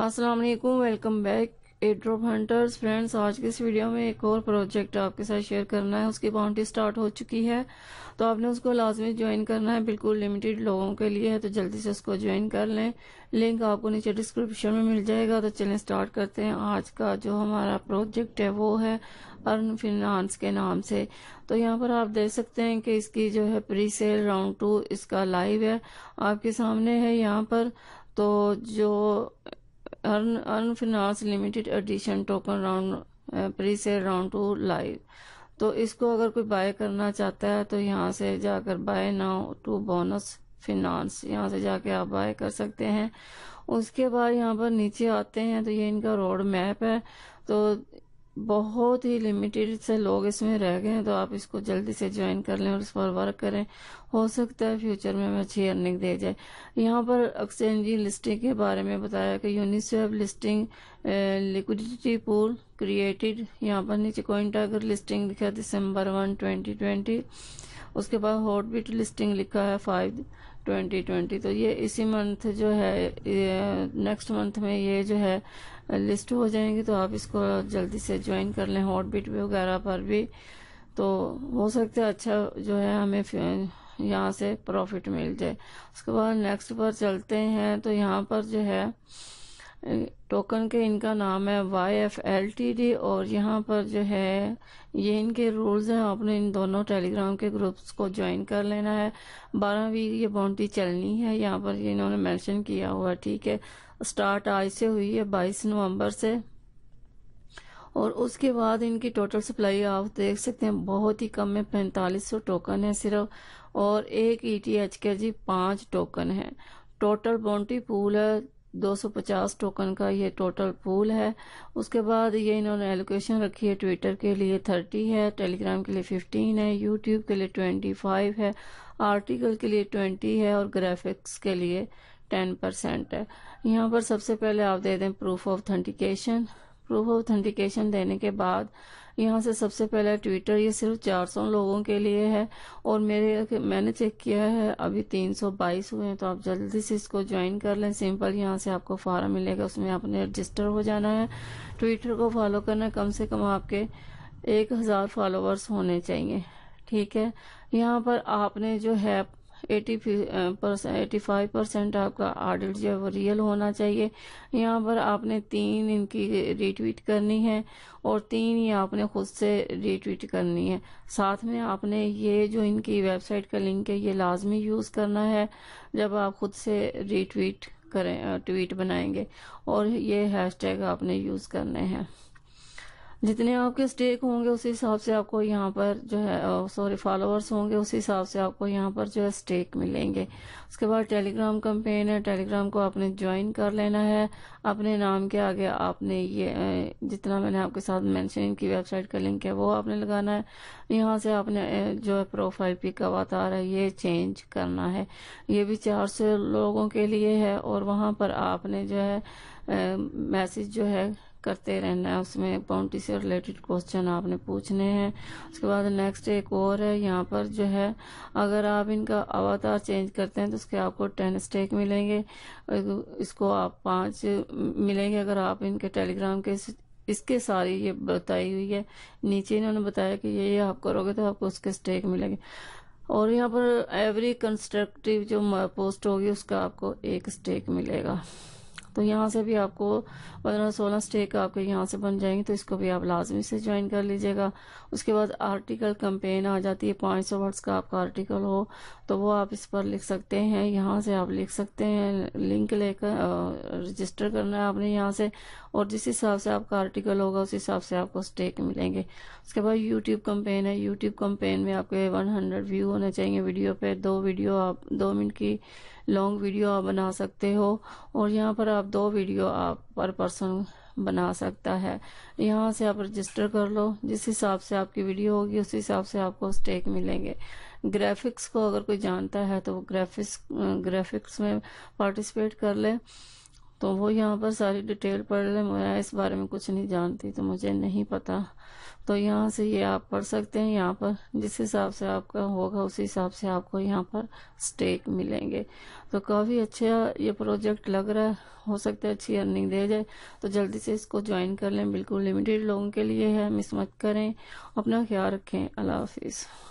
Aslam welcome back airdrop hunters friends आज के इस वीडियो में एक और प्रोजेक्ट आपके साथ शेयर करना है उसकी बाउंड्री स्टार्ट हो चुकी है तो आपने उसको लाजमी ज्वाइन करना है बिल्कुल लिमिटेड लोगों के लिए है तो जल्दी से उसको ज्वाइन कर लें लिंक आपको नीचे डिस्क्रिप्शन में मिल जाएगा तो चलें स्टार्ट करते हैं आज का जो हमारा प्रोजेक्ट है वो है अर्न फिनांस के नाम से तो यहाँ पर आप देख सकते हैं कि इसकी जो है प्री सेल राउंड टू इसका लाइव है आपके सामने है यहाँ पर तो जो earn earn finance limited edition token round pre sale round two live तो इसको अगर कोई बाय करना चाहता है तो यहाँ से जाकर buy now to bonus finance यहाँ से जाके आप बाय कर सकते हैं उसके बाद यहाँ पर नीचे आते हैं तो ये इनका रोड मैप है तो बहुत ही लिमिटेड से लोग इसमें रह गए हैं तो आप इसको जल्दी से ज्वाइन कर लें और इस पर वर्क करें हो सकता है फ्यूचर में हमें अच्छी अर्निंग दे जाए यहाँ पर एक्सचेंज लिस्टिंग के बारे में बताया कि Uniswap listing liquidity pool created यहाँ पर नीचे कोइन टाइगर लिस्टिंग लिखा दिसंबर वन ट्वेंटी ट्वेंटी उसके बाद हॉटबिट लिस्टिंग लिखा है फाइव ट्वेंटी ट्वेंटी तो ये इसी मंथ जो है नेक्स्ट मंथ में ये जो है लिस्ट हो जाएंगी तो आप इसको जल्दी से ज्वाइन कर लें बीट वगैरह पर भी तो हो सकता है अच्छा जो है हमें यहाँ से प्रॉफिट मिल जाए उसके बाद नेक्स्ट पर चलते हैं तो यहाँ पर जो है टोकन के इनका नाम है Y F L T D और यहाँ पर जो है ये इनके रूल्स हैं आपने इन दोनों टेलीग्राम के ग्रुप्स को ज्वाइन कर लेना है बारह वीक ये बाउंड्री चलनी है यहाँ पर इन्होंने मेंशन किया हुआ ठीक है स्टार्ट आज से हुई है बाईस नवंबर से और उसके बाद इनकी टोटल सप्लाई आप देख सकते हैं बहुत ही कम है पैंतालीस सौ टोकन है सिर्फ और एक ई टी एच के जी पाँच टोकन है टोटल बाउंड्री पूल है 250 टोकन का ये टोटल पूल है उसके बाद ये इन्होंने एलोकेशन रखी है ट्विटर के लिए 30 है टेलीग्राम के लिए 15 है यूट्यूब के लिए 25 है आर्टिकल के लिए 20 है और ग्राफिक्स के लिए 10 परसेंट है यहाँ पर सबसे पहले आप दे दें proof of authentication proof of authentication देने के बाद यहाँ से सबसे पहले ट्विटर ये सिर्फ 400 लोगों के लिए है और मेरे मैंने चेक किया है अभी 322 हुए हैं तो आप जल्दी से इसको ज्वाइन कर लें सिंपल यहाँ से आपको फॉर्म मिलेगा उसमें आपने रजिस्टर हो जाना है ट्विटर को फॉलो करना कम से कम आपके एक हज़ार फॉलोअर्स होने चाहिए ठीक है यहाँ पर आपने जो है एटी एटी फाइव परसेंट आपका ऑडिट जो है वो रियल होना चाहिए यहाँ पर आपने तीन इनकी रीट्वीट करनी है और तीन ये आपने खुद से रीट्वीट करनी है साथ में आपने ये जो इनकी वेबसाइट का लिंक है ये लाजमी यूज़ करना है जब आप खुद से रीट्वीट करें ट्वीट बनाएंगे और ये हैशटैग आपने यूज़ करने हैं जितने आपके स्टेक होंगे उसी हिसाब से आपको यहाँ पर जो है सॉरी फॉलोअर्स होंगे उसी हिसाब से आपको यहाँ पर जो है स्टेक मिलेंगे उसके बाद टेलीग्राम कंपेन है टेलीग्राम को आपने ज्वाइन कर लेना है अपने नाम के आगे आपने ये जितना मैंने आपके साथ मेंशन की वेबसाइट का लिंक है वो आपने लगाना है यहाँ से आपने जो है प्रोफाइल पिक अवतार है ये चेंज करना है ये भी चार सौ लोगों के लिए है और वहाँ पर आपने जो है मैसेज जो है करते रहना है उसमें बाउंड्री से रिलेटेड क्वेश्चन आपने पूछने हैं उसके बाद नेक्स्ट एक और है यहाँ पर जो है अगर आप इनका अवतार चेंज करते हैं तो उसके आपको टेन स्टेक मिलेंगे इसको आप पांच मिलेंगे अगर आप इनके टेलीग्राम के इसके सारी ये बताई हुई है नीचे इन्होंने बताया कि ये ये आप करोगे तो आपको उसके स्टेक मिलेंगे और यहाँ पर एवरी कंस्ट्रक्टिव जो पोस्ट होगी उसका आपको एक स्टेक मिलेगा तो यहाँ से भी आपको पंद्रह सोलह स्टेक आपके यहाँ से बन जाएंगे तो इसको भी आप लाजमी से ज्वाइन कर लीजिएगा उसके बाद आर्टिकल कंपेन आ जाती है पाँच सौ वर्ड्स का आपका आर्टिकल हो तो वो आप इस पर लिख सकते हैं यहाँ से आप लिख सकते हैं लिंक लेकर रजिस्टर करना है आपने यहाँ से और जिस हिसाब से आपका आर्टिकल होगा उस हिसाब से आपको स्टेक मिलेंगे उसके बाद यूट्यूब कंपेन है यूट्यूब कंपेन में आपके वन हंड्रेड व्यू होने चाहिए वीडियो पर दो वीडियो आप दो मिनट की लॉन्ग वीडियो आप बना सकते हो और यहाँ पर आप आप दो वीडियो आप पर पर्सन बना सकता है यहाँ से आप रजिस्टर कर लो जिस हिसाब से आपकी वीडियो होगी उस हिसाब से आपको स्टेक मिलेंगे ग्राफिक्स को अगर कोई जानता है तो वो ग्राफिक्स ग्राफिक्स में पार्टिसिपेट कर ले तो वो यहाँ पर सारी डिटेल पढ़ लें मैं इस बारे में कुछ नहीं जानती तो मुझे नहीं पता तो यहाँ से ये आप पढ़ सकते हैं यहाँ पर जिस हिसाब से आपका होगा उसी हिसाब से आपको यहाँ पर स्टेक मिलेंगे तो काफ़ी अच्छा ये प्रोजेक्ट लग रहा है हो सकता है अच्छी अर्निंग दे जाए तो जल्दी से इसको ज्वाइन कर लें बिल्कुल लिमिटेड लोगों के लिए है मिस मत करें अपना ख्याल रखें अल्लाह हाफिज़